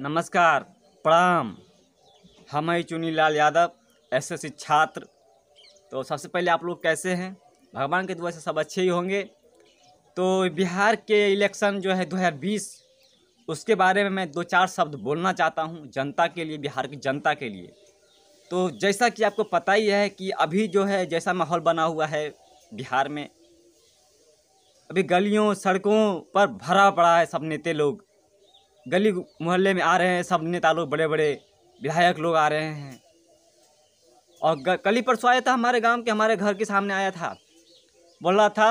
नमस्कार प्रणाम हम हैं चुनी लाल यादव एस एस छात्र तो सबसे पहले आप लोग कैसे हैं भगवान के दुआ से सब अच्छे ही होंगे तो बिहार के इलेक्शन जो है 2020 उसके बारे में मैं दो चार शब्द बोलना चाहता हूं जनता के लिए बिहार की जनता के लिए तो जैसा कि आपको पता ही है कि अभी जो है जैसा माहौल बना हुआ है बिहार में अभी गलियों सड़कों पर भरा पड़ा है सब नेते लोग गली मोहल्ले में आ रहे हैं सब नेता लोग बड़े बड़े विधायक लोग आ रहे हैं और कल ही परसों आया था हमारे गांव के हमारे घर के सामने आया था बोल रहा था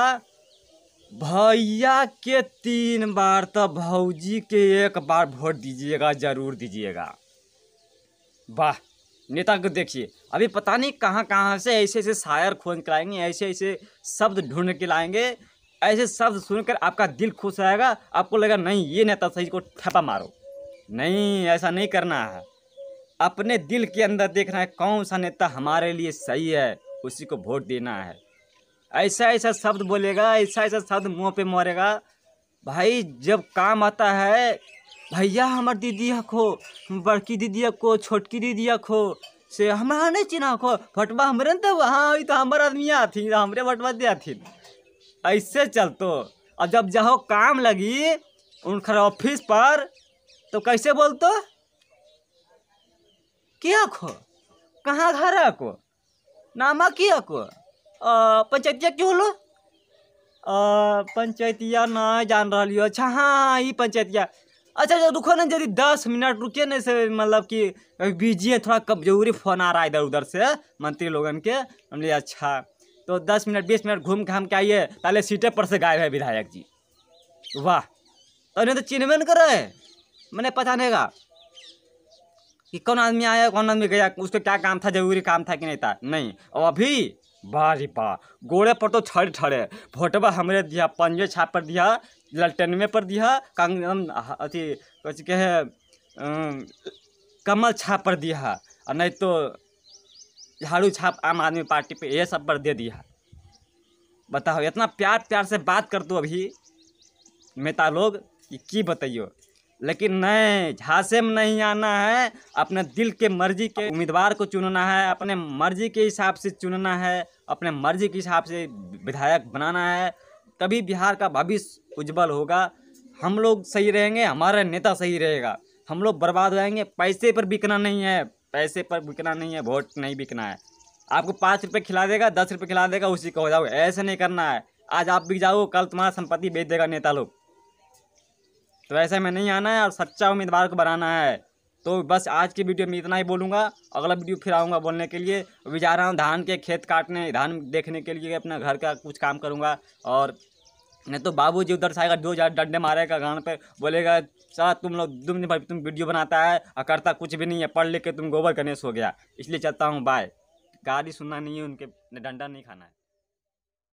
भैया के तीन बार तो भौजी के एक बार वोट दीजिएगा ज़रूर दीजिएगा वाह नेता को देखिए अभी पता नहीं कहाँ कहाँ से ऐसे ऐसे शायर खोज कर लाएंगे ऐसे ऐसे शब्द ढूंढ के लाएंगे ऐसे शब्द सुनकर आपका दिल खुश रहेगा आपको लगेगा नहीं ये नेता सही को थपा मारो नहीं ऐसा नहीं करना है अपने दिल के अंदर देखना है कौन सा नेता हमारे लिए सही है उसी को वोट देना है ऐसा ऐसा शब्द बोलेगा ऐसा ऐसा शब्द मुंह पे मारेगा भाई जब काम आता है भैया हमार दीदी हो बड़की दीदी को छोटकी दीदी हो से हमारा नहीं चिन्ह हो भटवा हमारे ना देव हाँ तो, तो हमारे आदमी आती हमारे भटवा दे आती ऐसे चलतो और जब जाओ काम लगी उन ऑफिस पर तो कैसे बोलतो क्या खो कहाँ घर है को नामा किया को पंचायतिया क्यों लो पंचायतिया ना जान रही हो अच्छा हाँ ये हाँ, पंचायतिया अच्छा जब अच्छा, रुको ना जल्दी दस मिनट रुके ना से मतलब कि बीजिए है थोड़ा कब जरूरी फोन आ रहा है इधर उधर से मंत्री लोगन के हम अच्छा तो दस मिनट बीस मिनट घूम घाम के आइए पहले सीटें पर से गायब है विधायक जी वाह तो उन्हें तो चिन्हबे नहीं कर रहे मैंने पता नहीं का कि कौन आदमी आया कौन आदमी गया उसको क्या काम था जरूरी काम था कि नहीं था नहीं और अभी बारी पा गोड़े पर तो छड़ ठड़े भोटवा हमरे दिया पंजे छाप पर दिया लल्टनवे पर दिया कंग अथी कहे कमल छाप पर दिया और नहीं तो झाड़ू छाप आम आदमी पार्टी पे ये सब पर दे दिया बताओ इतना प्यार प्यार से बात कर दो अभी नेता लोग कि की बताइयो लेकिन नहीं झांसे में नहीं आना है अपने दिल के मर्जी के उम्मीदवार को चुनना है अपने मर्जी के हिसाब से चुनना है अपने मर्जी के हिसाब से विधायक बनाना है तभी बिहार का भविष्य उज्जवल होगा हम लोग सही रहेंगे हमारा नेता सही रहेगा हम लोग बर्बाद हो जाएंगे पैसे पर बिकना नहीं है पैसे पर बिकना नहीं है वोट नहीं बिकना है आपको पाँच रुपये खिला देगा दस रुपये खिला देगा उसी को हो जाओ ऐसे नहीं करना है आज आप बिक जाओ कल तुम्हारा संपत्ति बेच देगा नेता लोग तो ऐसे में नहीं आना है और सच्चा उम्मीदवार को बनाना है तो बस आज की वीडियो में इतना ही बोलूँगा अगला वीडियो फिर आऊँगा बोलने के लिए अभी जा रहा हूँ धान के खेत काटने धान देखने के लिए अपना घर का कुछ काम करूँगा और नहीं तो बाबू जी उधर से आएगा दो हजार डंडे मारेगा गान पे बोलेगा सर तुम लोग तुम भाई तुम वीडियो बनाता है और करता कुछ भी नहीं है पढ़ लिख के तुम गोबर गणेश हो गया इसलिए चलता हूँ बाय गाली सुनना नहीं है उनके डंडा नहीं खाना है